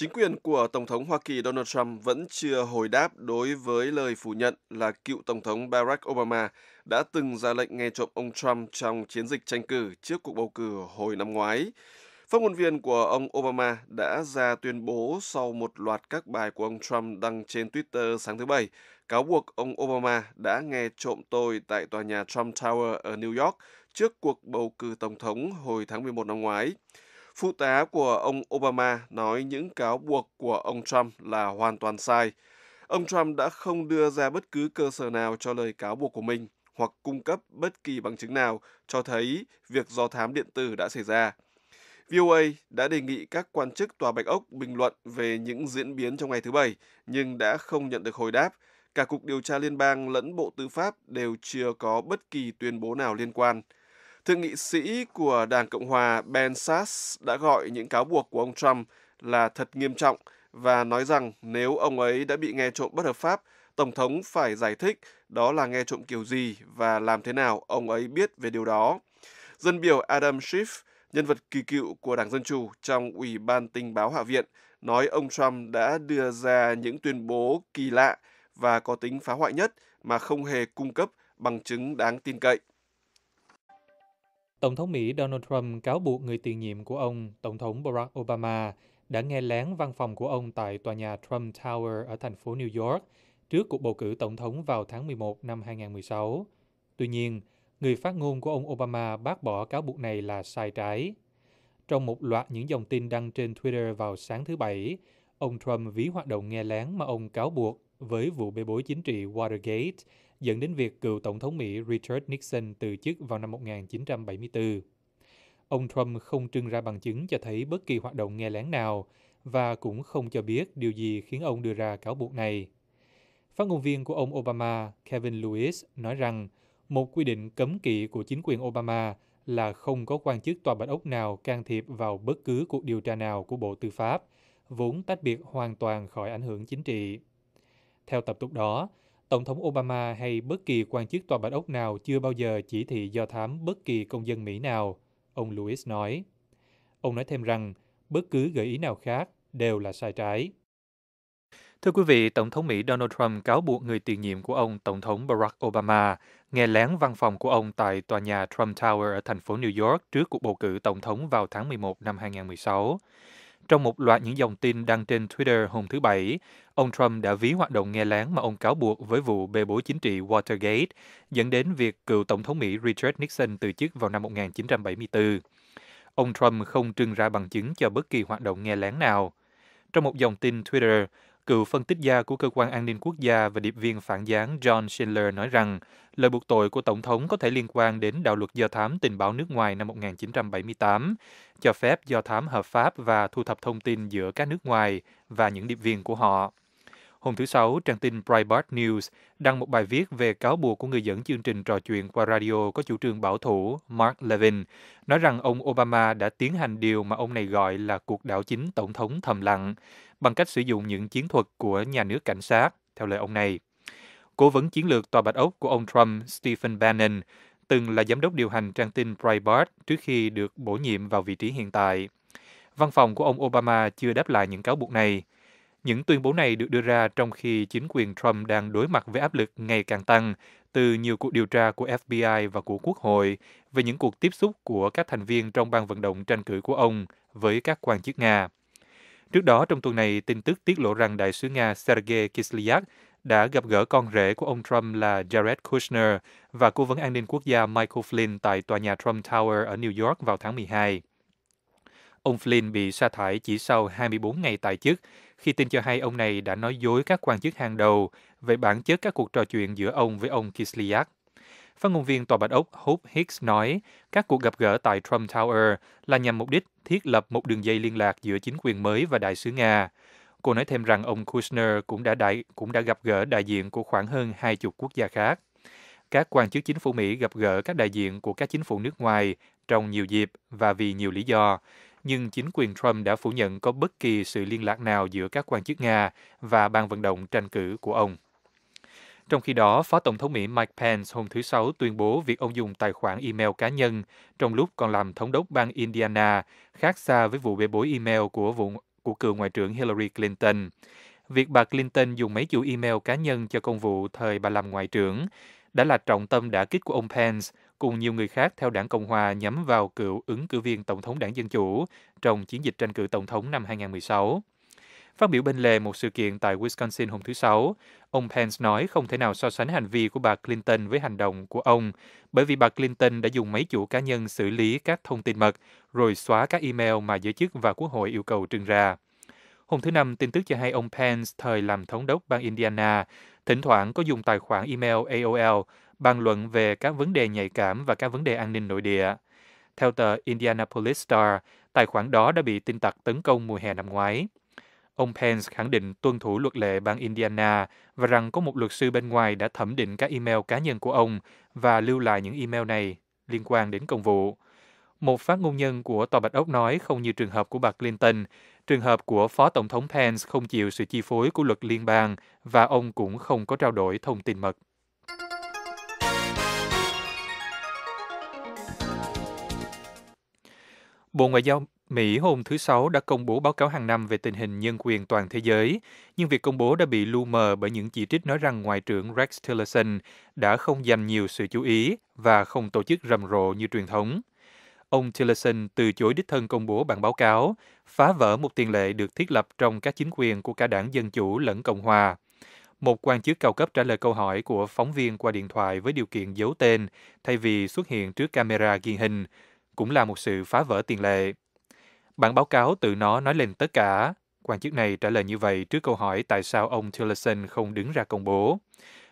Chính quyền của Tổng thống Hoa Kỳ Donald Trump vẫn chưa hồi đáp đối với lời phủ nhận là cựu Tổng thống Barack Obama đã từng ra lệnh nghe trộm ông Trump trong chiến dịch tranh cử trước cuộc bầu cử hồi năm ngoái. Phát ngôn viên của ông Obama đã ra tuyên bố sau một loạt các bài của ông Trump đăng trên Twitter sáng thứ Bảy, cáo buộc ông Obama đã nghe trộm tôi tại tòa nhà Trump Tower ở New York trước cuộc bầu cử Tổng thống hồi tháng 11 năm ngoái. Phụ tá của ông Obama nói những cáo buộc của ông Trump là hoàn toàn sai. Ông Trump đã không đưa ra bất cứ cơ sở nào cho lời cáo buộc của mình hoặc cung cấp bất kỳ bằng chứng nào cho thấy việc do thám điện tử đã xảy ra. VOA đã đề nghị các quan chức Tòa Bạch Ốc bình luận về những diễn biến trong ngày thứ Bảy, nhưng đã không nhận được hồi đáp. Cả Cục Điều tra Liên bang lẫn Bộ Tư pháp đều chưa có bất kỳ tuyên bố nào liên quan – Thượng nghị sĩ của Đảng Cộng hòa Ben Sass đã gọi những cáo buộc của ông Trump là thật nghiêm trọng và nói rằng nếu ông ấy đã bị nghe trộm bất hợp pháp, Tổng thống phải giải thích đó là nghe trộm kiểu gì và làm thế nào ông ấy biết về điều đó. Dân biểu Adam Schiff, nhân vật kỳ cựu của Đảng Dân Chủ trong Ủy ban Tình báo Hạ viện, nói ông Trump đã đưa ra những tuyên bố kỳ lạ và có tính phá hoại nhất mà không hề cung cấp bằng chứng đáng tin cậy tổng thống mỹ Donald Trump cáo buộc người tiền nhiệm của ông tổng thống Barack Obama, đã nghe lén văn phòng của ông tại tòa nhà Trump Tower ở thành phố New York trước cuộc bầu cử tổng thống vào tháng 11 năm 2016. tuy nhiên người phát ngôn của ông Obama bác bỏ cáo buộc này là sai trái trong một loạt những dòng tin đăng trên twitter vào sáng thứ bảy ông trump ví hoạt động nghe lén mà ông cáo buộc với vụ bê bối chính trị watergate dẫn đến việc cựu Tổng thống Mỹ Richard Nixon từ chức vào năm 1974. Ông Trump không trưng ra bằng chứng cho thấy bất kỳ hoạt động nghe lén nào và cũng không cho biết điều gì khiến ông đưa ra cáo buộc này. Phát ngôn viên của ông Obama, Kevin Lewis, nói rằng một quy định cấm kỵ của chính quyền Obama là không có quan chức tòa bạch ốc nào can thiệp vào bất cứ cuộc điều tra nào của Bộ Tư pháp, vốn tách biệt hoàn toàn khỏi ảnh hưởng chính trị. Theo tập tục đó, tổng thống Obama hay bất kỳ quan chức tòa bạch ốc nào chưa bao giờ chỉ thị do thám bất kỳ công dân mỹ nào ông luis nói ông nói thêm rằng bất cứ gợi ý nào khác đều là sai trái Thưa quý vị, Tổng thống Mỹ Donald Trump cáo buộc người tiền nhiệm của ông, Tổng thống Barack Obama, nghe lén văn phòng của ông tại tòa nhà Trump Tower ở thành phố New York trước cuộc bầu cử Tổng thống vào tháng 11 năm 2016. Trong một loạt những dòng tin đăng trên Twitter hôm thứ Bảy, ông Trump đã ví hoạt động nghe lén mà ông cáo buộc với vụ bê bối chính trị Watergate, dẫn đến việc cựu Tổng thống Mỹ Richard Nixon từ chức vào năm 1974. Ông Trump không trưng ra bằng chứng cho bất kỳ hoạt động nghe lén nào. Trong một dòng tin Twitter, Cựu phân tích gia của Cơ quan An ninh Quốc gia và điệp viên phản gián John Schindler nói rằng lời buộc tội của Tổng thống có thể liên quan đến đạo luật do thám tình báo nước ngoài năm 1978, cho phép do thám hợp pháp và thu thập thông tin giữa các nước ngoài và những điệp viên của họ. Hôm thứ Sáu, trang tin Breitbart News đăng một bài viết về cáo buộc của người dẫn chương trình trò chuyện qua radio có chủ trương bảo thủ Mark Levin, nói rằng ông Obama đã tiến hành điều mà ông này gọi là cuộc đảo chính tổng thống thầm lặng, bằng cách sử dụng những chiến thuật của nhà nước cảnh sát, theo lời ông này. Cố vấn chiến lược Tòa Bạch Ốc của ông Trump, Stephen Bannon, từng là giám đốc điều hành trang tin Breitbart trước khi được bổ nhiệm vào vị trí hiện tại. Văn phòng của ông Obama chưa đáp lại những cáo buộc này những tuyên bố này được đưa ra trong khi chính quyền Trump đang đối mặt với áp lực ngày càng tăng từ nhiều cuộc điều tra của FBI và của Quốc hội về những cuộc tiếp xúc của các thành viên trong ban vận động tranh cử của ông với các quan chức Nga. Trước đó, trong tuần này, tin tức tiết lộ rằng đại sứ Nga Sergei Kislyak đã gặp gỡ con rể của ông Trump là Jared Kushner và cố vấn an ninh quốc gia Michael Flynn tại tòa nhà Trump Tower ở New York vào tháng 12. Ông Flynn bị sa thải chỉ sau 24 ngày tại chức khi tin cho hay ông này đã nói dối các quan chức hàng đầu về bản chất các cuộc trò chuyện giữa ông với ông Kislyak. Phát ngôn viên Tòa Bạch Ốc Hope Hicks nói các cuộc gặp gỡ tại Trump Tower là nhằm mục đích thiết lập một đường dây liên lạc giữa chính quyền mới và đại sứ Nga. Cô nói thêm rằng ông Kushner cũng đã đại cũng đã gặp gỡ đại diện của khoảng hơn hai chục quốc gia khác. Các quan chức chính phủ Mỹ gặp gỡ các đại diện của các chính phủ nước ngoài trong nhiều dịp và vì nhiều lý do, nhưng chính quyền Trump đã phủ nhận có bất kỳ sự liên lạc nào giữa các quan chức Nga và ban vận động tranh cử của ông. Trong khi đó, Phó Tổng thống Mỹ Mike Pence hôm thứ Sáu tuyên bố việc ông dùng tài khoản email cá nhân trong lúc còn làm thống đốc bang Indiana khác xa với vụ bê bối email của vụ của cựu Ngoại trưởng Hillary Clinton. Việc bà Clinton dùng mấy chủ email cá nhân cho công vụ thời bà làm Ngoại trưởng đã là trọng tâm đả kích của ông Pence cùng nhiều người khác theo đảng Cộng hòa nhắm vào cựu ứng cử viên Tổng thống đảng Dân Chủ trong chiến dịch tranh cử Tổng thống năm 2016. Phát biểu bên lề một sự kiện tại Wisconsin hôm thứ Sáu, ông Pence nói không thể nào so sánh hành vi của bà Clinton với hành động của ông, bởi vì bà Clinton đã dùng máy chủ cá nhân xử lý các thông tin mật, rồi xóa các email mà giới chức và quốc hội yêu cầu trưng ra. Hôm thứ Năm, tin tức cho hay ông Pence, thời làm thống đốc bang Indiana, thỉnh thoảng có dùng tài khoản email AOL bàn luận về các vấn đề nhạy cảm và các vấn đề an ninh nội địa. Theo tờ Indianapolis Star, tài khoản đó đã bị tin tặc tấn công mùa hè năm ngoái. Ông Pence khẳng định tuân thủ luật lệ bang Indiana và rằng có một luật sư bên ngoài đã thẩm định các email cá nhân của ông và lưu lại những email này liên quan đến công vụ. Một phát ngôn nhân của Tòa Bạch Ốc nói không như trường hợp của bà Clinton, trường hợp của Phó Tổng thống Pence không chịu sự chi phối của luật liên bang và ông cũng không có trao đổi thông tin mật. Bộ Ngoại giao Mỹ hôm thứ Sáu đã công bố báo cáo hàng năm về tình hình nhân quyền toàn thế giới, nhưng việc công bố đã bị lu mờ bởi những chỉ trích nói rằng Ngoại trưởng Rex Tillerson đã không dành nhiều sự chú ý và không tổ chức rầm rộ như truyền thống. Ông Tillerson từ chối đích thân công bố bản báo cáo, phá vỡ một tiền lệ được thiết lập trong các chính quyền của cả đảng Dân Chủ lẫn Cộng Hòa. Một quan chức cao cấp trả lời câu hỏi của phóng viên qua điện thoại với điều kiện giấu tên thay vì xuất hiện trước camera ghi hình, cũng là một sự phá vỡ tiền lệ. Bản báo cáo tự nó nói lên tất cả. Quan chức này trả lời như vậy trước câu hỏi tại sao ông Tillerson không đứng ra công bố.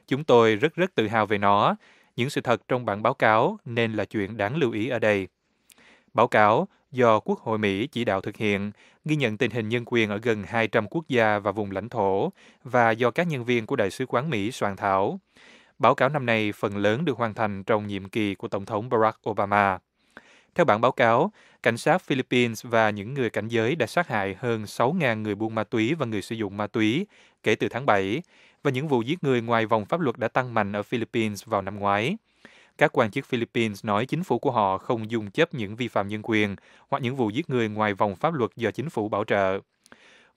Chúng tôi rất rất tự hào về nó. Những sự thật trong bản báo cáo nên là chuyện đáng lưu ý ở đây. Báo cáo do Quốc hội Mỹ chỉ đạo thực hiện, ghi nhận tình hình nhân quyền ở gần 200 quốc gia và vùng lãnh thổ và do các nhân viên của Đại sứ quán Mỹ soạn thảo. Báo cáo năm nay phần lớn được hoàn thành trong nhiệm kỳ của Tổng thống Barack Obama. Theo bản báo cáo, cảnh sát Philippines và những người cảnh giới đã sát hại hơn 6.000 người buôn ma túy và người sử dụng ma túy kể từ tháng 7, và những vụ giết người ngoài vòng pháp luật đã tăng mạnh ở Philippines vào năm ngoái. Các quan chức Philippines nói chính phủ của họ không dung chấp những vi phạm nhân quyền hoặc những vụ giết người ngoài vòng pháp luật do chính phủ bảo trợ.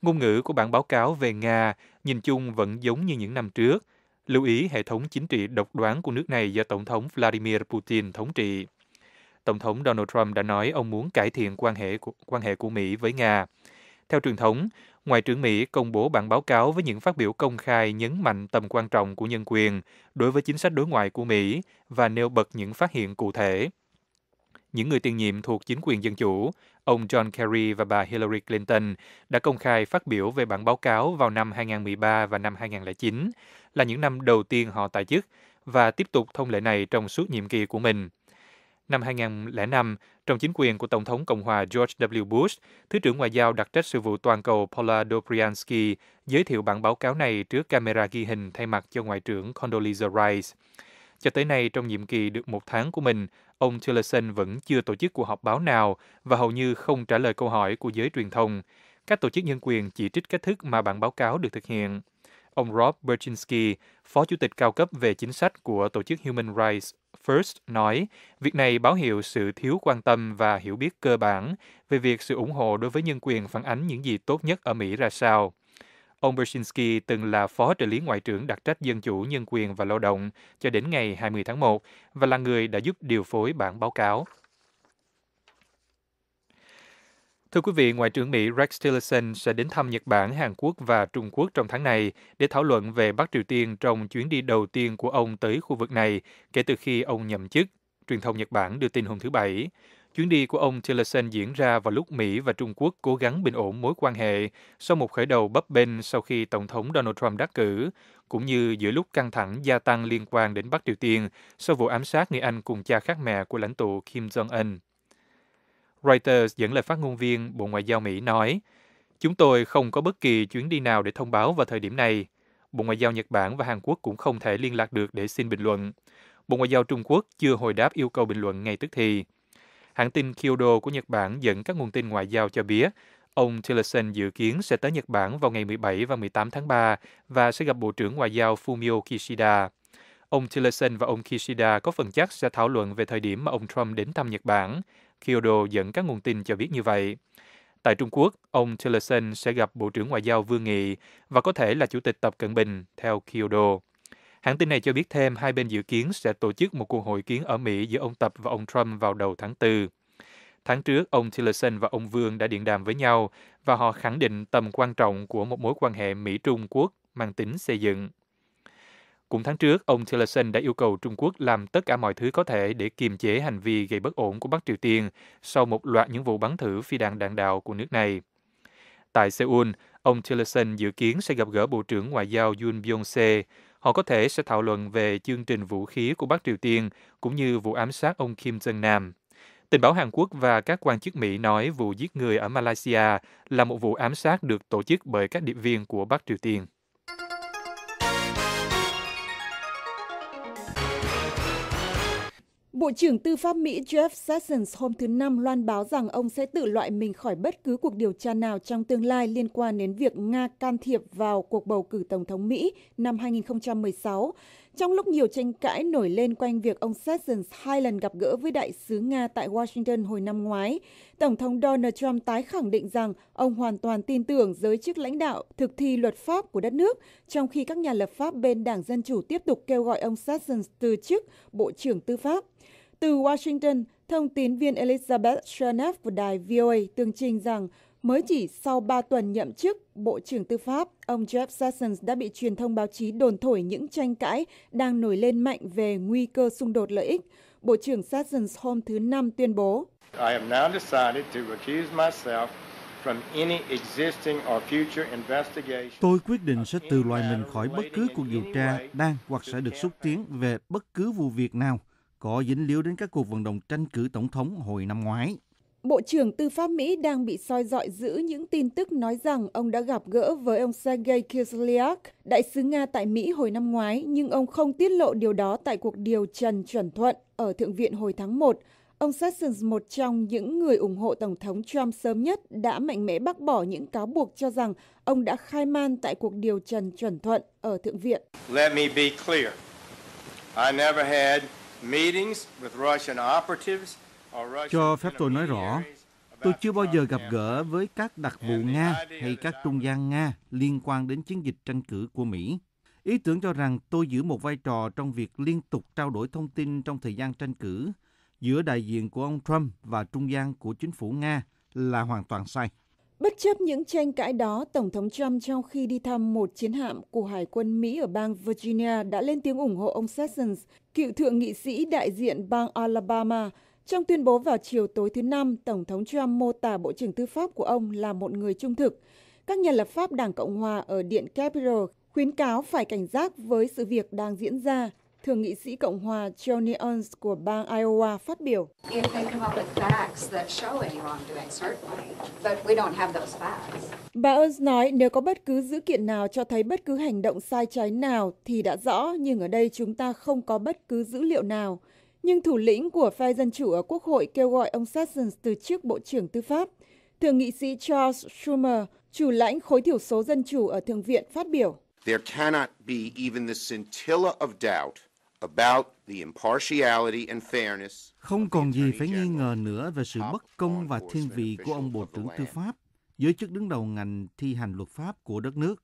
Ngôn ngữ của bản báo cáo về Nga nhìn chung vẫn giống như những năm trước, lưu ý hệ thống chính trị độc đoán của nước này do Tổng thống Vladimir Putin thống trị. Tổng thống Donald Trump đã nói ông muốn cải thiện quan hệ của, quan hệ của Mỹ với Nga. Theo truyền thống, Ngoại trưởng Mỹ công bố bản báo cáo với những phát biểu công khai nhấn mạnh tầm quan trọng của nhân quyền đối với chính sách đối ngoại của Mỹ và nêu bật những phát hiện cụ thể. Những người tiền nhiệm thuộc chính quyền Dân Chủ, ông John Kerry và bà Hillary Clinton đã công khai phát biểu về bản báo cáo vào năm 2013 và năm 2009, là những năm đầu tiên họ tại chức, và tiếp tục thông lệ này trong suốt nhiệm kỳ của mình. Năm 2005, trong chính quyền của Tổng thống Cộng hòa George W. Bush, Thứ trưởng Ngoại giao đặc trách sự vụ toàn cầu Paula Dobriansky giới thiệu bản báo cáo này trước camera ghi hình thay mặt cho Ngoại trưởng Condoleezza Rice. Cho tới nay, trong nhiệm kỳ được một tháng của mình, ông Tillerson vẫn chưa tổ chức cuộc họp báo nào và hầu như không trả lời câu hỏi của giới truyền thông. Các tổ chức nhân quyền chỉ trích cách thức mà bản báo cáo được thực hiện. Ông Rob Berchinski, phó chủ tịch cao cấp về chính sách của tổ chức Human Rights First nói, việc này báo hiệu sự thiếu quan tâm và hiểu biết cơ bản về việc sự ủng hộ đối với nhân quyền phản ánh những gì tốt nhất ở Mỹ ra sao. Ông Bersinski từng là phó trợ lý ngoại trưởng đặc trách dân chủ, nhân quyền và lao động cho đến ngày 20 tháng 1 và là người đã giúp điều phối bản báo cáo. Thưa quý vị, Ngoại trưởng Mỹ Rex Tillerson sẽ đến thăm Nhật Bản, Hàn Quốc và Trung Quốc trong tháng này để thảo luận về Bắc Triều Tiên trong chuyến đi đầu tiên của ông tới khu vực này kể từ khi ông nhậm chức, truyền thông Nhật Bản đưa tin hôm thứ Bảy. Chuyến đi của ông Tillerson diễn ra vào lúc Mỹ và Trung Quốc cố gắng bình ổn mối quan hệ sau một khởi đầu bấp bênh sau khi Tổng thống Donald Trump đắc cử, cũng như giữa lúc căng thẳng gia tăng liên quan đến Bắc Triều Tiên sau vụ ám sát người Anh cùng cha khác mẹ của lãnh tụ Kim Jong-un. Reuters dẫn lời phát ngôn viên Bộ Ngoại giao Mỹ nói, Chúng tôi không có bất kỳ chuyến đi nào để thông báo vào thời điểm này. Bộ Ngoại giao Nhật Bản và Hàn Quốc cũng không thể liên lạc được để xin bình luận. Bộ Ngoại giao Trung Quốc chưa hồi đáp yêu cầu bình luận ngay tức thì. Hãng tin Kyodo của Nhật Bản dẫn các nguồn tin ngoại giao cho biết, ông Tillerson dự kiến sẽ tới Nhật Bản vào ngày 17 và 18 tháng 3 và sẽ gặp Bộ trưởng Ngoại giao Fumio Kishida. Ông Tillerson và ông Kishida có phần chắc sẽ thảo luận về thời điểm mà ông Trump đến thăm Nhật Bản Kyodo dẫn các nguồn tin cho biết như vậy. Tại Trung Quốc, ông Tillerson sẽ gặp Bộ trưởng Ngoại giao Vương Nghị và có thể là Chủ tịch Tập Cận Bình, theo Kyodo. Hãng tin này cho biết thêm hai bên dự kiến sẽ tổ chức một cuộc hội kiến ở Mỹ giữa ông Tập và ông Trump vào đầu tháng 4. Tháng trước, ông Tillerson và ông Vương đã điện đàm với nhau và họ khẳng định tầm quan trọng của một mối quan hệ Mỹ-Trung Quốc mang tính xây dựng. Cũng tháng trước, ông Tillerson đã yêu cầu Trung Quốc làm tất cả mọi thứ có thể để kiềm chế hành vi gây bất ổn của Bắc Triều Tiên sau một loạt những vụ bắn thử phi đạn đạn đạo của nước này. Tại Seoul, ông Tillerson dự kiến sẽ gặp gỡ Bộ trưởng Ngoại giao Yoon Byung-se. Họ có thể sẽ thảo luận về chương trình vũ khí của Bắc Triều Tiên cũng như vụ ám sát ông Kim Jong Nam. Tình báo Hàn Quốc và các quan chức Mỹ nói vụ giết người ở Malaysia là một vụ ám sát được tổ chức bởi các điệp viên của Bắc Triều Tiên. Bộ trưởng Tư pháp Mỹ Jeff Sessions hôm thứ Năm loan báo rằng ông sẽ tự loại mình khỏi bất cứ cuộc điều tra nào trong tương lai liên quan đến việc Nga can thiệp vào cuộc bầu cử Tổng thống Mỹ năm 2016. Trong lúc nhiều tranh cãi nổi lên quanh việc ông Sessions hai lần gặp gỡ với đại sứ Nga tại Washington hồi năm ngoái, Tổng thống Donald Trump tái khẳng định rằng ông hoàn toàn tin tưởng giới chức lãnh đạo thực thi luật pháp của đất nước, trong khi các nhà lập pháp bên Đảng Dân Chủ tiếp tục kêu gọi ông Sessions từ chức Bộ trưởng Tư pháp. Từ Washington, thông tín viên Elizabeth Sherneff của đài VOA tường trình rằng Mới chỉ sau 3 tuần nhậm chức Bộ trưởng Tư pháp, ông Jeff Sessions đã bị truyền thông báo chí đồn thổi những tranh cãi đang nổi lên mạnh về nguy cơ xung đột lợi ích. Bộ trưởng Sessions hôm thứ Năm tuyên bố. Tôi quyết định sẽ từ loại mình khỏi bất cứ cuộc điều tra đang hoặc sẽ được xúc tiến về bất cứ vụ việc nào có dính líu đến các cuộc vận động tranh cử tổng thống hồi năm ngoái. Bộ trưởng Tư pháp Mỹ đang bị soi dọi giữ những tin tức nói rằng ông đã gặp gỡ với ông Sergei Kislyak, đại sứ Nga tại Mỹ hồi năm ngoái, nhưng ông không tiết lộ điều đó tại cuộc điều trần chuẩn thuận ở Thượng viện hồi tháng 1. Ông Sessions, một trong những người ủng hộ Tổng thống Trump sớm nhất, đã mạnh mẽ bác bỏ những cáo buộc cho rằng ông đã khai man tại cuộc điều trần chuẩn thuận ở Thượng viện. Let me be clear. I never had meetings with Russian operatives cho phép tôi nói rõ, tôi chưa bao giờ gặp gỡ với các đặc vụ Nga hay các trung gian Nga liên quan đến chiến dịch tranh cử của Mỹ. Ý tưởng cho rằng tôi giữ một vai trò trong việc liên tục trao đổi thông tin trong thời gian tranh cử giữa đại diện của ông Trump và trung gian của chính phủ Nga là hoàn toàn sai. Bất chấp những tranh cãi đó, Tổng thống Trump trong khi đi thăm một chiến hạm của Hải quân Mỹ ở bang Virginia đã lên tiếng ủng hộ ông Sessions, cựu thượng nghị sĩ đại diện bang Alabama, trong tuyên bố vào chiều tối thứ Năm, Tổng thống Trump mô tả Bộ trưởng Tư pháp của ông là một người trung thực. Các nhà lập pháp Đảng Cộng Hòa ở Điện Capitol khuyến cáo phải cảnh giác với sự việc đang diễn ra. Thượng nghị sĩ Cộng hòa Joni Ernst của bang Iowa phát biểu. Bà Ernst nói nếu có bất cứ dữ kiện nào cho thấy bất cứ hành động sai trái nào thì đã rõ nhưng ở đây chúng ta không có bất cứ dữ liệu nào nhưng thủ lĩnh của phe Dân Chủ ở Quốc hội kêu gọi ông Sessions từ chức Bộ trưởng Tư pháp. Thượng nghị sĩ Charles Schumer, chủ lãnh khối thiểu số Dân Chủ ở Thượng viện phát biểu. There cannot be even the scintilla of doubt about the impartiality and fairness. Không còn gì phải nghi ngờ nữa về sự bất công và thiên vị của ông Bộ trưởng Tư pháp, giới chức đứng đầu ngành thi hành luật pháp của đất nước.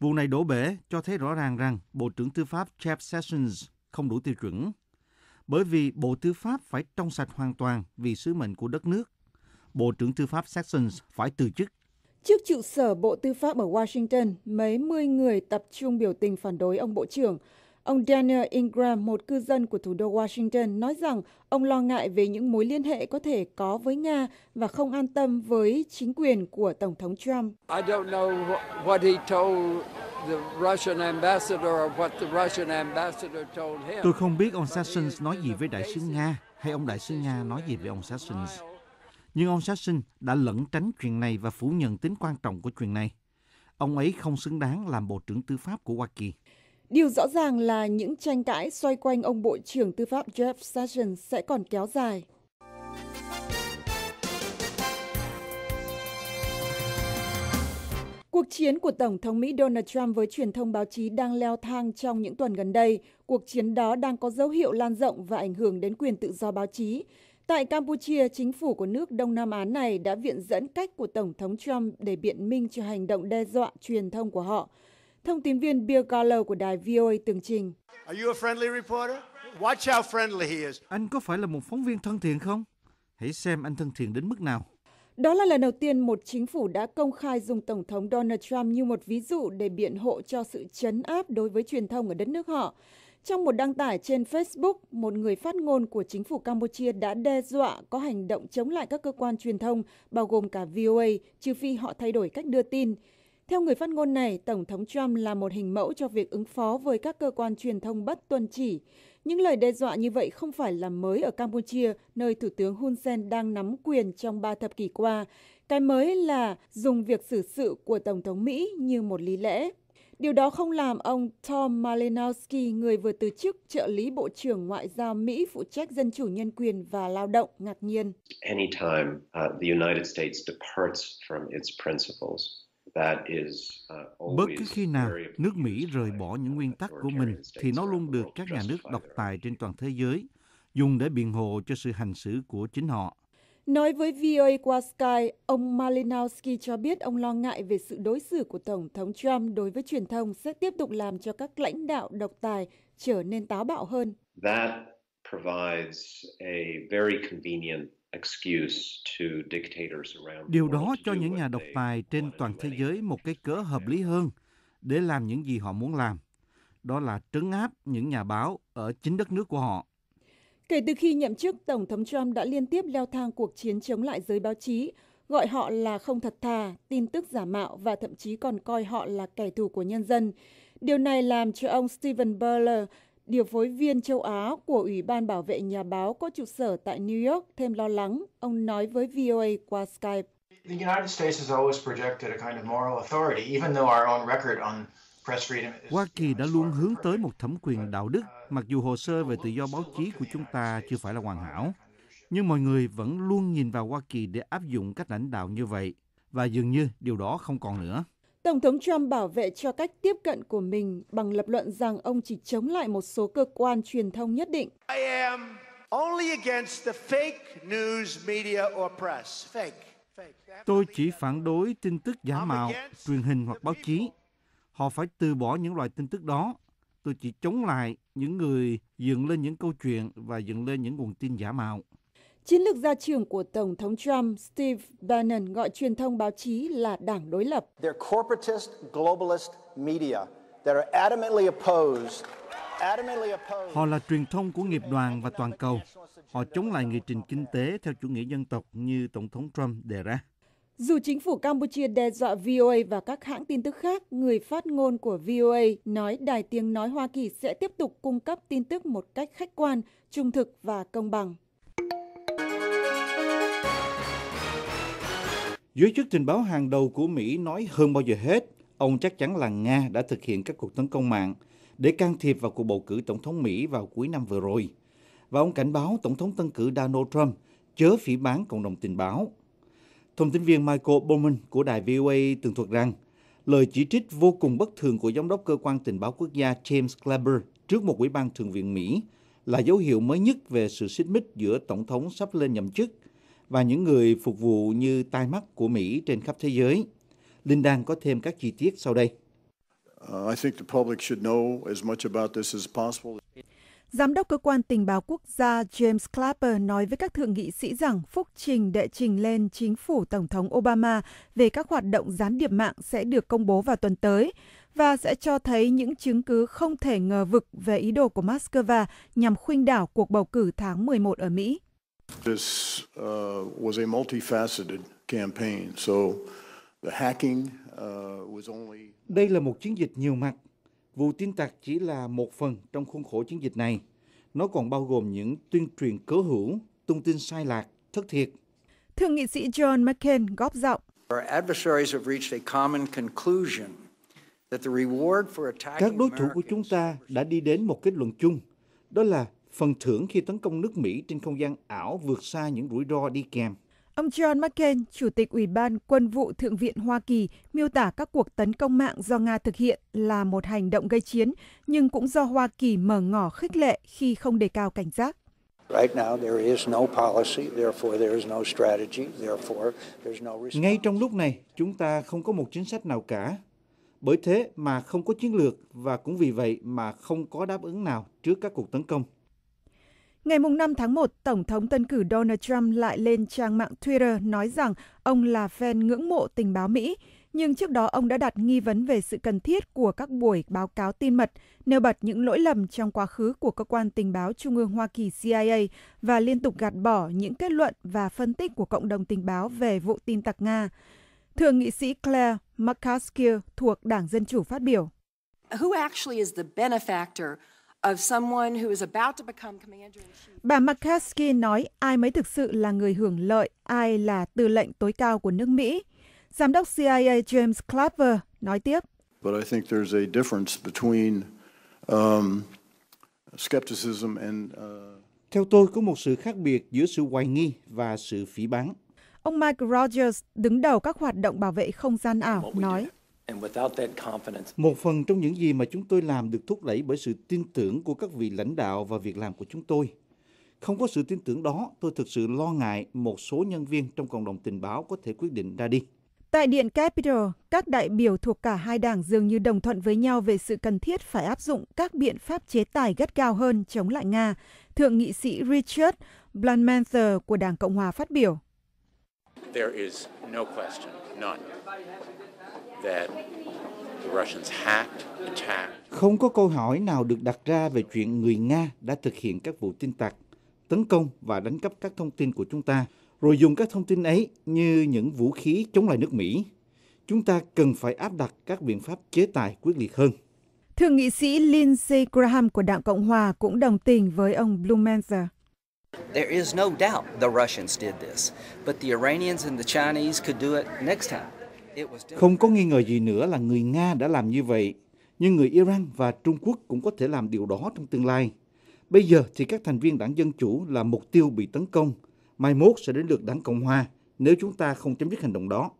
Vụ này đổ bể cho thấy rõ ràng rằng Bộ trưởng Tư pháp Jeff Sessions không đủ tiêu chuẩn bởi vì Bộ Tư pháp phải trong sạch hoàn toàn vì sứ mệnh của đất nước. Bộ trưởng Tư pháp Sessions phải từ chức. Trước trụ sở Bộ Tư pháp ở Washington, mấy mươi người tập trung biểu tình phản đối ông Bộ trưởng. Ông Daniel Ingram, một cư dân của thủ đô Washington, nói rằng ông lo ngại về những mối liên hệ có thể có với Nga và không an tâm với chính quyền của Tổng thống Trump. Tôi không biết ông Sessions nói gì với đại sứ Nga hay ông đại sứ Nga nói gì với ông Sessions. Nhưng ông Sessions đã lẩn tránh chuyện này và phủ nhận tính quan trọng của chuyện này. Ông ấy không xứng đáng làm Bộ trưởng Tư pháp của Hoa Kỳ. Điều rõ ràng là những tranh cãi xoay quanh ông Bộ trưởng Tư pháp Jeff Sessions sẽ còn kéo dài. Cuộc chiến của Tổng thống Mỹ Donald Trump với truyền thông báo chí đang leo thang trong những tuần gần đây. Cuộc chiến đó đang có dấu hiệu lan rộng và ảnh hưởng đến quyền tự do báo chí. Tại Campuchia, chính phủ của nước Đông Nam Á này đã viện dẫn cách của Tổng thống Trump để biện minh cho hành động đe dọa truyền thông của họ. Thông tin viên Bill Gallo của đài VOA tường trình. Anh có phải là một phóng viên thân thiện không? Hãy xem anh thân thiện đến mức nào. Đó là lần đầu tiên một chính phủ đã công khai dùng Tổng thống Donald Trump như một ví dụ để biện hộ cho sự chấn áp đối với truyền thông ở đất nước họ. Trong một đăng tải trên Facebook, một người phát ngôn của chính phủ Campuchia đã đe dọa có hành động chống lại các cơ quan truyền thông, bao gồm cả VOA, trừ phi họ thay đổi cách đưa tin. Theo người phát ngôn này, Tổng thống Trump là một hình mẫu cho việc ứng phó với các cơ quan truyền thông bất tuân chỉ. Những lời đe dọa như vậy không phải là mới ở Campuchia, nơi Thủ tướng Hun Sen đang nắm quyền trong ba thập kỷ qua. Cái mới là dùng việc xử sự của Tổng thống Mỹ như một lý lẽ. Điều đó không làm ông Tom Malinowski, người vừa từ chức trợ lý Bộ trưởng Ngoại giao Mỹ phụ trách dân chủ nhân quyền và lao động, ngạc nhiên. Anytime uh, the United States departs from its principles, Uh, Bất cứ khi nào nước Mỹ rời bỏ những nguyên tắc của mình thì nó luôn được các nhà nước độc tài trên toàn thế giới dùng để biện hộ cho sự hành xử của chính họ. Nói với VOA qua Sky, ông Malinowski cho biết ông lo ngại về sự đối xử của Tổng thống Trump đối với truyền thông sẽ tiếp tục làm cho các lãnh đạo độc tài trở nên táo bạo hơn. That provides a very convenient điều đó cho những nhà độc tài trên toàn thế giới một cái cớ hợp lý hơn để làm những gì họ muốn làm đó là trấn áp những nhà báo ở chính đất nước của họ kể từ khi nhậm chức tổng thống trump đã liên tiếp leo thang cuộc chiến chống lại giới báo chí gọi họ là không thật thà tin tức giả mạo và thậm chí còn coi họ là kẻ thù của nhân dân điều này làm cho ông stephen Butler Điều phối viên châu Á của Ủy ban Bảo vệ Nhà báo có trụ sở tại New York thêm lo lắng, ông nói với VOA qua Skype. The United States has always projected a kind of moral authority, even though our own record on Hoa Kỳ đã luôn hướng tới một thẩm quyền đạo đức, mặc dù hồ sơ về tự do báo chí của chúng ta chưa phải là hoàn hảo. Nhưng mọi người vẫn luôn nhìn vào Hoa Kỳ để áp dụng cách lãnh đạo như vậy, và dường như điều đó không còn nữa. Tổng thống Trump bảo vệ cho cách tiếp cận của mình bằng lập luận rằng ông chỉ chống lại một số cơ quan truyền thông nhất định. I am only against the fake news media or press. Fake. Tôi chỉ phản đối tin tức giả mạo, truyền hình hoặc báo chí. Họ phải từ bỏ những loại tin tức đó. Tôi chỉ chống lại những người dựng lên những câu chuyện và dựng lên những nguồn tin giả mạo. Chiến lược gia trưởng của Tổng thống Trump Steve Bannon gọi truyền thông báo chí là đảng đối lập. Họ là truyền thông của nghiệp đoàn và toàn cầu. Họ chống lại nghị trình kinh tế theo chủ nghĩa dân tộc như Tổng thống Trump đề ra. Dù chính phủ Campuchia đe dọa VOA và các hãng tin tức khác, người phát ngôn của VOA nói Đài Tiếng Nói Hoa Kỳ sẽ tiếp tục cung cấp tin tức một cách khách quan, trung thực và công bằng. Giới chức tình báo hàng đầu của Mỹ nói hơn bao giờ hết, ông chắc chắn là Nga đã thực hiện các cuộc tấn công mạng để can thiệp vào cuộc bầu cử tổng thống Mỹ vào cuối năm vừa rồi. Và ông cảnh báo tổng thống tân cử Donald Trump chớ phỉ bán cộng đồng tình báo. Thông tin viên Michael Bowman của đài VOA tường thuật rằng, lời chỉ trích vô cùng bất thường của giám đốc cơ quan tình báo quốc gia James Clapper trước một ủy ban thường viện Mỹ là dấu hiệu mới nhất về sự xích mích giữa tổng thống sắp lên nhậm chức – và những người phục vụ như tai mắt của Mỹ trên khắp thế giới. Linh Đan có thêm các chi tiết sau đây. Uh, Giám đốc cơ quan tình báo quốc gia James Clapper nói với các thượng nghị sĩ rằng phúc trình đệ trình lên chính phủ Tổng thống Obama về các hoạt động gián điệp mạng sẽ được công bố vào tuần tới và sẽ cho thấy những chứng cứ không thể ngờ vực về ý đồ của Moscow nhằm khuynh đảo cuộc bầu cử tháng 11 ở Mỹ. This uh, was a multifaceted campaign, so the hacking uh, was only. Đây là một chiến dịch nhiều mặt. Vụ tin tặc chỉ là một phần trong khuôn khổ chiến dịch này. Nó còn bao gồm những tuyên truyền cố hữu, tung tin sai lạc, thất thiệt. Thượng nghị sĩ John McCain góp giọng. Các đối thủ của chúng ta đã đi đến một kết luận chung, đó là phần thưởng khi tấn công nước Mỹ trên không gian ảo vượt xa những rủi ro đi kèm. Ông John McCain, Chủ tịch Ủy ban Quân vụ Thượng viện Hoa Kỳ, miêu tả các cuộc tấn công mạng do Nga thực hiện là một hành động gây chiến, nhưng cũng do Hoa Kỳ mở ngỏ khích lệ khi không đề cao cảnh giác. Ngay trong lúc này, chúng ta không có một chính sách nào cả. Bởi thế mà không có chiến lược và cũng vì vậy mà không có đáp ứng nào trước các cuộc tấn công. Ngày 5 tháng 1, Tổng thống tân cử Donald Trump lại lên trang mạng Twitter nói rằng ông là fan ngưỡng mộ tình báo Mỹ, nhưng trước đó ông đã đặt nghi vấn về sự cần thiết của các buổi báo cáo tin mật, nêu bật những lỗi lầm trong quá khứ của cơ quan tình báo Trung ương Hoa Kỳ CIA và liên tục gạt bỏ những kết luận và phân tích của cộng đồng tình báo về vụ tin tặc Nga. Thượng nghị sĩ Claire McCaskill thuộc Đảng Dân Chủ phát biểu. Who actually is the benefactor Bà McCaskey nói ai mới thực sự là người hưởng lợi, ai là tư lệnh tối cao của nước Mỹ. Giám đốc CIA James Clapper nói tiếp. But I think there's a difference between um, skepticism and uh... Theo tôi có một sự khác biệt giữa sự hoài nghi và sự phỉ báng. Ông Mike Rogers, đứng đầu các hoạt động bảo vệ không gian ảo, nói một phần trong những gì mà chúng tôi làm được thúc đẩy bởi sự tin tưởng của các vị lãnh đạo và việc làm của chúng tôi. Không có sự tin tưởng đó, tôi thực sự lo ngại một số nhân viên trong cộng đồng tình báo có thể quyết định ra đi. Tại Điện Capitol, các đại biểu thuộc cả hai đảng dường như đồng thuận với nhau về sự cần thiết phải áp dụng các biện pháp chế tài gắt gao hơn chống lại Nga, Thượng nghị sĩ Richard Blumenthal của Đảng Cộng hòa phát biểu. There is no question, none. Không có câu hỏi nào được đặt ra về chuyện người Nga đã thực hiện các vụ tin tặc, tấn công và đánh cắp các thông tin của chúng ta, rồi dùng các thông tin ấy như những vũ khí chống lại nước Mỹ. Chúng ta cần phải áp đặt các biện pháp chế tài quyết liệt hơn. Thượng nghị sĩ Lindsey Graham của Đảng Cộng Hòa cũng đồng tình với ông Blumenzer. There is no doubt the Russians did this, but the Iranians and the Chinese could do it next time. Không có nghi ngờ gì nữa là người Nga đã làm như vậy, nhưng người Iran và Trung Quốc cũng có thể làm điều đó trong tương lai. Bây giờ thì các thành viên đảng Dân Chủ là mục tiêu bị tấn công, mai mốt sẽ đến lượt đảng Cộng Hòa nếu chúng ta không chấm dứt hành động đó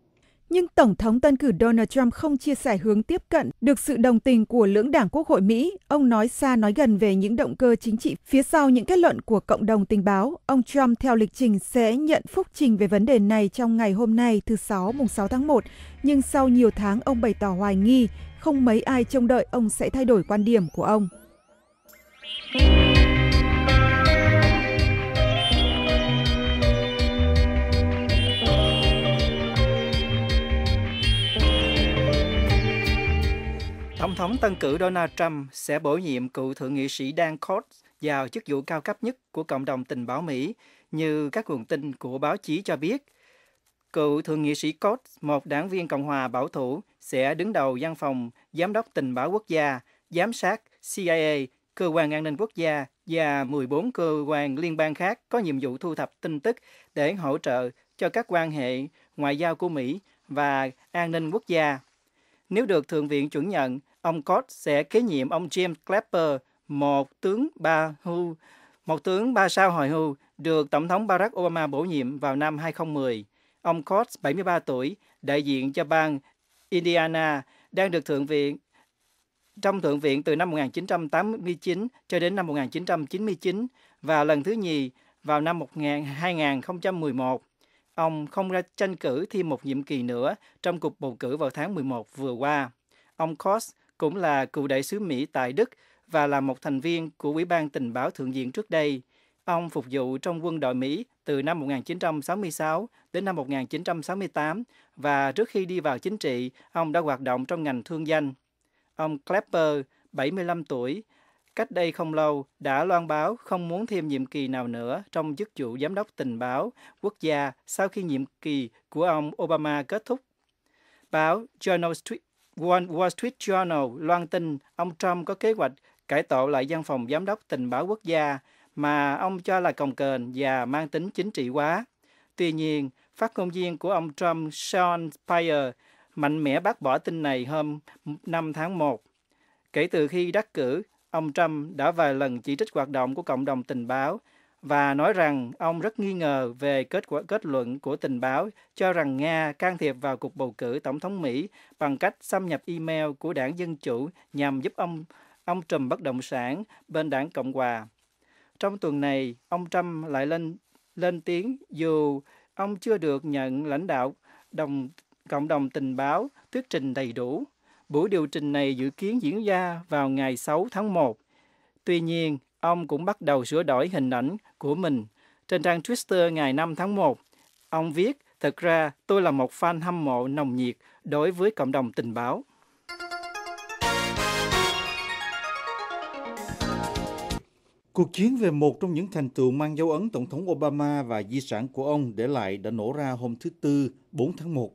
nhưng Tổng thống tân cử Donald Trump không chia sẻ hướng tiếp cận được sự đồng tình của lưỡng đảng Quốc hội Mỹ. Ông nói xa nói gần về những động cơ chính trị phía sau những kết luận của cộng đồng tình báo. Ông Trump theo lịch trình sẽ nhận phúc trình về vấn đề này trong ngày hôm nay thứ Sáu mùng 6 tháng 1, nhưng sau nhiều tháng ông bày tỏ hoài nghi, không mấy ai trông đợi ông sẽ thay đổi quan điểm của ông. Tổng thống tân cử Donald Trump sẽ bổ nhiệm cựu thượng nghị sĩ Dan Coats vào chức vụ cao cấp nhất của cộng đồng tình báo Mỹ, như các nguồn tin của báo chí cho biết. Cựu thượng nghị sĩ Coats, một đảng viên Cộng hòa bảo thủ, sẽ đứng đầu văn phòng Giám đốc Tình báo Quốc gia, Giám sát CIA, Cơ quan An ninh Quốc gia và 14 cơ quan liên bang khác có nhiệm vụ thu thập tin tức để hỗ trợ cho các quan hệ ngoại giao của Mỹ và an ninh quốc gia nếu được Thượng viện chuẩn nhận, ông Cott sẽ kế nhiệm ông James Clapper, một tướng ba hưu, một tướng ba sao hồi hưu được Tổng thống Barack Obama bổ nhiệm vào năm 2010. Ông Cott, 73 tuổi, đại diện cho bang Indiana, đang được Thượng viện trong Thượng viện từ năm 1989 cho đến năm 1999 và lần thứ nhì vào năm 2011. Ông không ra tranh cử thêm một nhiệm kỳ nữa trong cuộc bầu cử vào tháng 11 vừa qua. Ông Kos cũng là cựu đại sứ Mỹ tại Đức và là một thành viên của Ủy ban Tình báo Thượng viện trước đây. Ông phục vụ trong quân đội Mỹ từ năm 1966 đến năm 1968 và trước khi đi vào chính trị, ông đã hoạt động trong ngành thương danh. Ông Clapper, 75 tuổi, cách đây không lâu đã loan báo không muốn thêm nhiệm kỳ nào nữa trong chức vụ giám đốc tình báo quốc gia sau khi nhiệm kỳ của ông Obama kết thúc. Báo Journal Street, Wall Street Journal loan tin ông Trump có kế hoạch cải tổ lại văn phòng giám đốc tình báo quốc gia mà ông cho là cồng kềnh và mang tính chính trị quá. Tuy nhiên, phát ngôn viên của ông Trump Sean Spicer mạnh mẽ bác bỏ tin này hôm 5 tháng 1. Kể từ khi đắc cử, Ông Trump đã vài lần chỉ trích hoạt động của cộng đồng tình báo và nói rằng ông rất nghi ngờ về kết quả kết luận của tình báo cho rằng Nga can thiệp vào cuộc bầu cử tổng thống Mỹ bằng cách xâm nhập email của đảng Dân Chủ nhằm giúp ông ông trùm bất động sản bên đảng Cộng Hòa. Trong tuần này, ông Trump lại lên lên tiếng dù ông chưa được nhận lãnh đạo đồng cộng đồng tình báo thuyết trình đầy đủ Buổi điều trình này dự kiến diễn ra vào ngày 6 tháng 1. Tuy nhiên, ông cũng bắt đầu sửa đổi hình ảnh của mình. Trên trang Twitter ngày 5 tháng 1, ông viết, thật ra tôi là một fan hâm mộ nồng nhiệt đối với cộng đồng tình báo. Cuộc chiến về một trong những thành tựu mang dấu ấn Tổng thống Obama và di sản của ông để lại đã nổ ra hôm thứ Tư, 4 tháng 1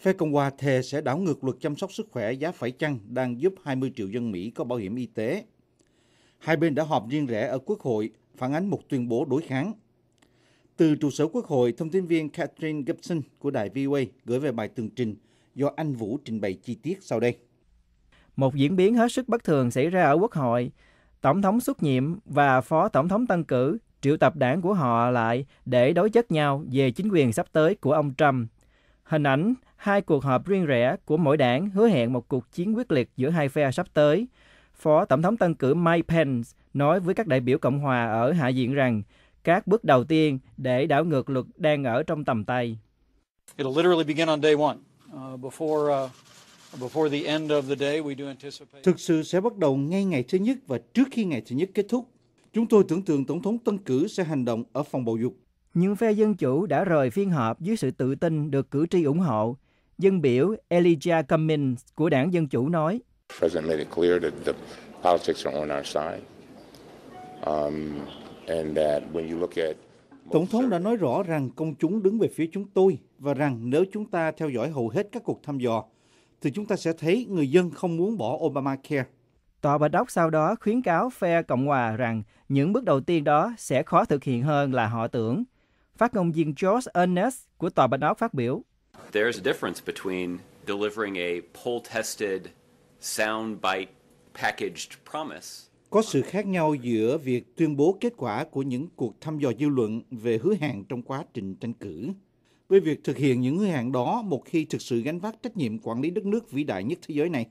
Phe Cộng hòa thề sẽ đảo ngược luật chăm sóc sức khỏe giá phải chăng đang giúp 20 triệu dân Mỹ có bảo hiểm y tế. Hai bên đã họp riêng rẽ ở Quốc hội, phản ánh một tuyên bố đối kháng. Từ trụ sở Quốc hội, thông tin viên Catherine Gibson của đài VOA gửi về bài tường trình do anh Vũ trình bày chi tiết sau đây. Một diễn biến hết sức bất thường xảy ra ở Quốc hội. Tổng thống xuất nhiệm và Phó Tổng thống tăng cử triệu tập đảng của họ lại để đối chất nhau về chính quyền sắp tới của ông Trump. Hình ảnh hai cuộc họp riêng rẽ của mỗi đảng hứa hẹn một cuộc chiến quyết liệt giữa hai phe sắp tới. Phó Tổng thống tân cử Mike Pence nói với các đại biểu Cộng hòa ở Hạ viện rằng các bước đầu tiên để đảo ngược luật đang ở trong tầm tay. Uh, uh, Thực sự sẽ bắt đầu ngay ngày thứ nhất và trước khi ngày thứ nhất kết thúc. Chúng tôi tưởng tượng Tổng thống tân cử sẽ hành động ở phòng bầu dục. Những phe Dân Chủ đã rời phiên họp dưới sự tự tin được cử tri ủng hộ dân biểu Elijah Cummings của đảng Dân Chủ nói. Um, Tổng thống đã nói rõ rằng công chúng đứng về phía chúng tôi và rằng nếu chúng ta theo dõi hầu hết các cuộc thăm dò, thì chúng ta sẽ thấy người dân không muốn bỏ Obamacare. Tòa Bạch đốc sau đó khuyến cáo phe Cộng Hòa rằng những bước đầu tiên đó sẽ khó thực hiện hơn là họ tưởng. Phát ngôn viên George Ernest của Tòa Bạch đốc phát biểu. There's a difference between delivering a poll-tested soundbite packaged promise có sự khác nhau giữa việc tuyên bố kết quả của những cuộc thăm dò dư luận về hứa hẹn trong quá trình tranh cử với việc thực hiện những hứa hẹn đó một khi thực sự gánh vác trách nhiệm quản lý đất nước vĩ đại nhất thế giới này.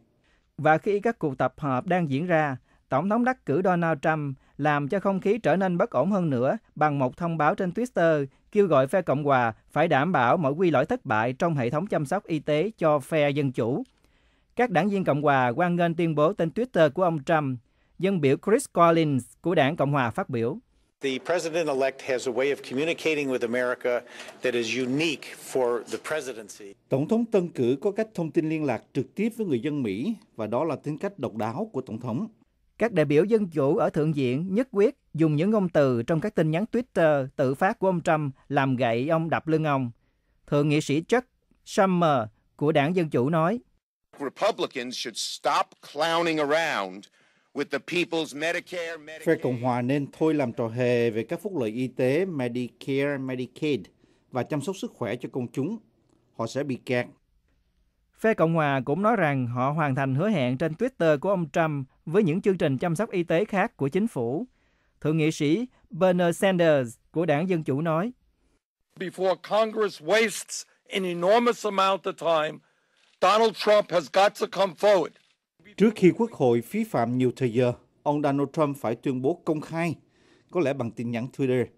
Và khi các cuộc tập hợp đang diễn ra, Tổng thống đắc cử Donald Trump làm cho không khí trở nên bất ổn hơn nữa bằng một thông báo trên Twitter kêu gọi phe Cộng hòa phải đảm bảo mọi quy lỗi thất bại trong hệ thống chăm sóc y tế cho phe Dân Chủ. Các đảng viên Cộng hòa quan ngân tuyên bố trên Twitter của ông Trump, dân biểu Chris Collins của đảng Cộng hòa phát biểu. The president-elect has a way of communicating with America that is unique for the presidency. Tổng thống tân cử có cách thông tin liên lạc trực tiếp với người dân Mỹ và đó là tính cách độc đáo của tổng thống. Các đại biểu dân chủ ở Thượng viện nhất quyết dùng những ngôn từ trong các tin nhắn Twitter tự phát của ông Trump làm gậy ông đập lưng ông. Thượng nghị sĩ Chuck Schumer của đảng Dân Chủ nói, Phe Cộng Hòa nên thôi làm trò hề về các phúc lợi y tế Medicare, Medicaid và chăm sóc sức khỏe cho công chúng. Họ sẽ bị kẹt Phe Cộng hòa cũng nói rằng họ hoàn thành hứa hẹn trên Twitter của ông Trump với những chương trình chăm sóc y tế khác của chính phủ. Thượng nghị sĩ Bernie Sanders của đảng Dân Chủ nói, Before Congress wastes an enormous amount of time, Donald Trump has got to come forward. Trước khi Quốc hội phí phạm nhiều thời giờ, ông Donald Trump phải tuyên bố công khai, có lẽ bằng tin nhắn Twitter –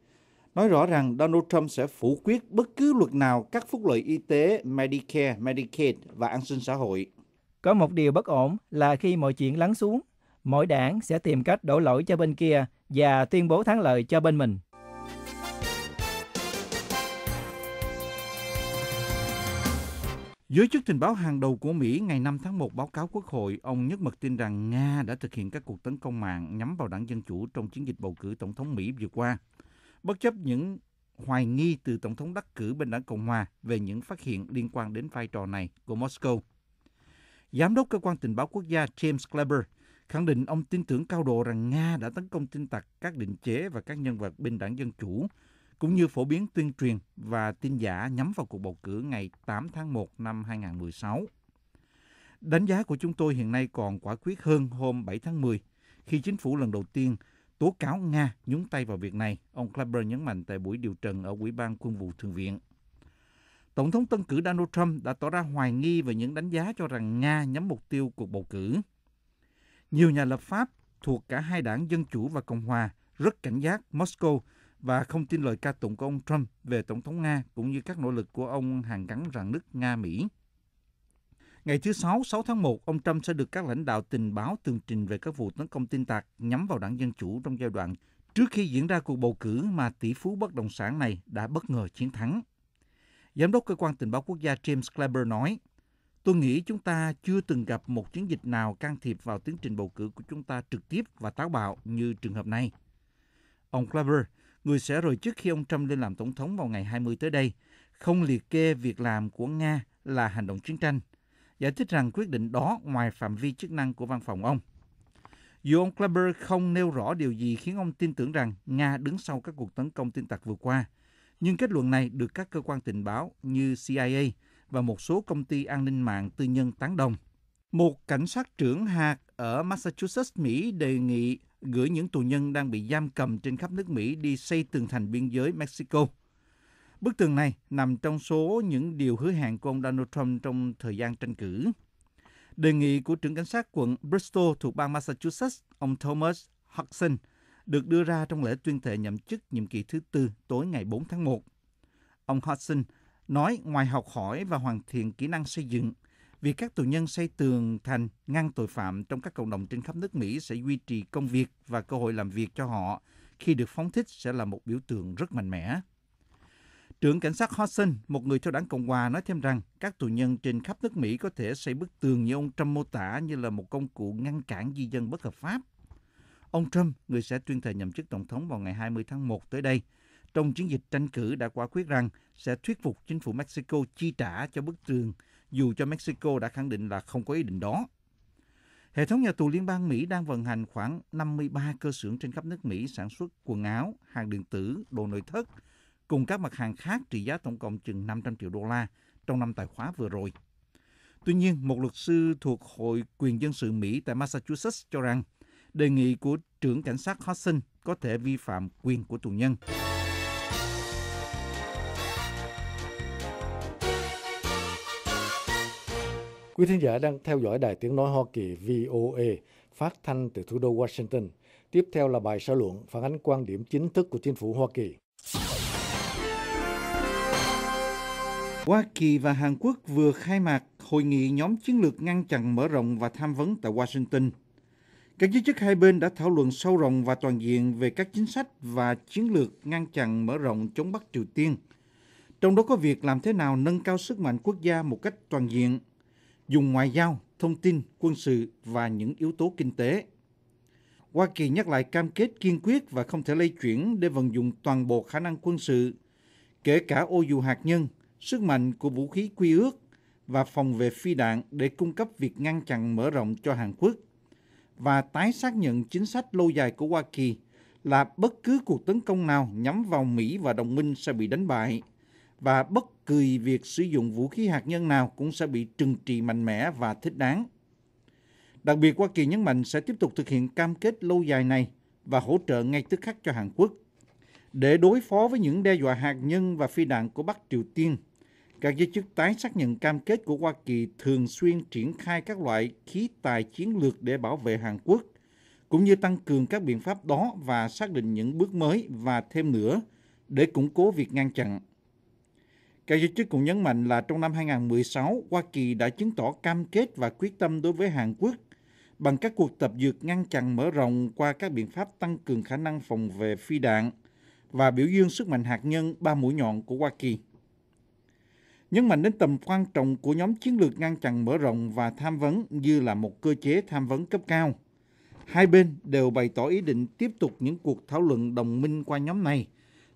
nói rõ rằng Donald Trump sẽ phủ quyết bất cứ luật nào các phúc lợi y tế, Medicare, Medicaid và an sinh xã hội. Có một điều bất ổn là khi mọi chuyện lắng xuống, mỗi đảng sẽ tìm cách đổ lỗi cho bên kia và tuyên bố thắng lợi cho bên mình. Giới chức tình báo hàng đầu của Mỹ ngày 5 tháng 1 báo cáo Quốc hội, ông Nhất Mật tin rằng Nga đã thực hiện các cuộc tấn công mạng nhắm vào đảng Dân Chủ trong chiến dịch bầu cử Tổng thống Mỹ vừa qua bất chấp những hoài nghi từ Tổng thống đắc cử bên đảng Cộng Hòa về những phát hiện liên quan đến vai trò này của Moscow. Giám đốc Cơ quan Tình báo Quốc gia James Clapper khẳng định ông tin tưởng cao độ rằng Nga đã tấn công tin tặc các định chế và các nhân vật bên đảng Dân Chủ, cũng như phổ biến tuyên truyền và tin giả nhắm vào cuộc bầu cử ngày 8 tháng 1 năm 2016. Đánh giá của chúng tôi hiện nay còn quả quyết hơn hôm 7 tháng 10, khi chính phủ lần đầu tiên – tố cáo Nga nhúng tay vào việc này, ông Clapper nhấn mạnh tại buổi điều trần ở Ủy ban Quân vụ Thượng viện. Tổng thống tân cử Donald Trump đã tỏ ra hoài nghi về những đánh giá cho rằng Nga nhắm mục tiêu cuộc bầu cử. Nhiều nhà lập pháp thuộc cả hai đảng Dân Chủ và Cộng Hòa rất cảnh giác Moscow và không tin lời ca tụng của ông Trump về Tổng thống Nga cũng như các nỗ lực của ông hàng gắn rạn nứt Nga-Mỹ. Ngày thứ Sáu, 6 tháng 1, ông Trump sẽ được các lãnh đạo tình báo tường trình về các vụ tấn công tin tạc nhắm vào đảng Dân Chủ trong giai đoạn trước khi diễn ra cuộc bầu cử mà tỷ phú bất động sản này đã bất ngờ chiến thắng. Giám đốc Cơ quan Tình báo Quốc gia James Clapper nói, Tôi nghĩ chúng ta chưa từng gặp một chiến dịch nào can thiệp vào tiến trình bầu cử của chúng ta trực tiếp và táo bạo như trường hợp này. Ông Clapper, người sẽ rời chức khi ông Trump lên làm tổng thống vào ngày 20 tới đây, không liệt kê việc làm của Nga là hành động chiến tranh – giải thích rằng quyết định đó ngoài phạm vi chức năng của văn phòng ông. Dù ông Clapper không nêu rõ điều gì khiến ông tin tưởng rằng Nga đứng sau các cuộc tấn công tin tặc vừa qua, nhưng kết luận này được các cơ quan tình báo như CIA và một số công ty an ninh mạng tư nhân tán đồng. Một cảnh sát trưởng hạt ở Massachusetts, Mỹ đề nghị gửi những tù nhân đang bị giam cầm trên khắp nước Mỹ đi xây tường thành biên giới Mexico – Bức tường này nằm trong số những điều hứa hẹn của ông Donald Trump trong thời gian tranh cử. Đề nghị của trưởng cảnh sát quận Bristol thuộc bang Massachusetts, ông Thomas Hudson, được đưa ra trong lễ tuyên thệ nhậm chức nhiệm kỳ thứ tư tối ngày 4 tháng 1. Ông Hudson nói ngoài học hỏi và hoàn thiện kỹ năng xây dựng, việc các tù nhân xây tường thành ngăn tội phạm trong các cộng đồng trên khắp nước Mỹ sẽ duy trì công việc và cơ hội làm việc cho họ khi được phóng thích sẽ là một biểu tượng rất mạnh mẽ. Trưởng cảnh sát Hudson, một người theo đảng Cộng hòa, nói thêm rằng các tù nhân trên khắp nước Mỹ có thể xây bức tường như ông Trump mô tả như là một công cụ ngăn cản di dân bất hợp pháp. Ông Trump, người sẽ tuyên thệ nhậm chức tổng thống vào ngày 20 tháng 1 tới đây, trong chiến dịch tranh cử đã quả quyết rằng sẽ thuyết phục chính phủ Mexico chi trả cho bức tường, dù cho Mexico đã khẳng định là không có ý định đó. Hệ thống nhà tù liên bang Mỹ đang vận hành khoảng 53 cơ sở trên khắp nước Mỹ sản xuất quần áo, hàng điện tử, đồ nội thất, cùng các mặt hàng khác trị giá tổng cộng chừng 500 triệu đô la trong năm tài khóa vừa rồi. Tuy nhiên, một luật sư thuộc Hội quyền dân sự Mỹ tại Massachusetts cho rằng đề nghị của trưởng cảnh sát Hudson có thể vi phạm quyền của tù nhân. Quý thính giả đang theo dõi Đài Tiếng Nói Hoa Kỳ VOA phát thanh từ thủ đô Washington. Tiếp theo là bài xã luận phản ánh quan điểm chính thức của chính phủ Hoa Kỳ. Hoa Kỳ và Hàn Quốc vừa khai mạc hội nghị nhóm chiến lược ngăn chặn mở rộng và tham vấn tại Washington. Các giới chức hai bên đã thảo luận sâu rộng và toàn diện về các chính sách và chiến lược ngăn chặn mở rộng chống Bắc Triều Tiên, trong đó có việc làm thế nào nâng cao sức mạnh quốc gia một cách toàn diện, dùng ngoại giao, thông tin, quân sự và những yếu tố kinh tế. Hoa Kỳ nhắc lại cam kết kiên quyết và không thể lây chuyển để vận dụng toàn bộ khả năng quân sự, kể cả ô dù hạt nhân sức mạnh của vũ khí quy ước và phòng vệ phi đạn để cung cấp việc ngăn chặn mở rộng cho Hàn Quốc và tái xác nhận chính sách lâu dài của Hoa Kỳ là bất cứ cuộc tấn công nào nhắm vào Mỹ và đồng minh sẽ bị đánh bại và bất kỳ việc sử dụng vũ khí hạt nhân nào cũng sẽ bị trừng trị mạnh mẽ và thích đáng. Đặc biệt, Hoa Kỳ nhấn mạnh sẽ tiếp tục thực hiện cam kết lâu dài này và hỗ trợ ngay tức khắc cho Hàn Quốc để đối phó với những đe dọa hạt nhân và phi đạn của Bắc Triều Tiên các giới chức tái xác nhận cam kết của Hoa Kỳ thường xuyên triển khai các loại khí tài chiến lược để bảo vệ Hàn Quốc, cũng như tăng cường các biện pháp đó và xác định những bước mới và thêm nữa để củng cố việc ngăn chặn. Các giới chức cũng nhấn mạnh là trong năm 2016, Hoa Kỳ đã chứng tỏ cam kết và quyết tâm đối với Hàn Quốc bằng các cuộc tập dượt ngăn chặn mở rộng qua các biện pháp tăng cường khả năng phòng vệ phi đạn và biểu dương sức mạnh hạt nhân ba mũi nhọn của Hoa Kỳ nhấn mạnh đến tầm quan trọng của nhóm chiến lược ngăn chặn mở rộng và tham vấn như là một cơ chế tham vấn cấp cao. Hai bên đều bày tỏ ý định tiếp tục những cuộc thảo luận đồng minh qua nhóm này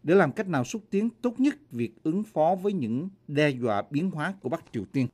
để làm cách nào xúc tiến tốt nhất việc ứng phó với những đe dọa biến hóa của Bắc Triều Tiên.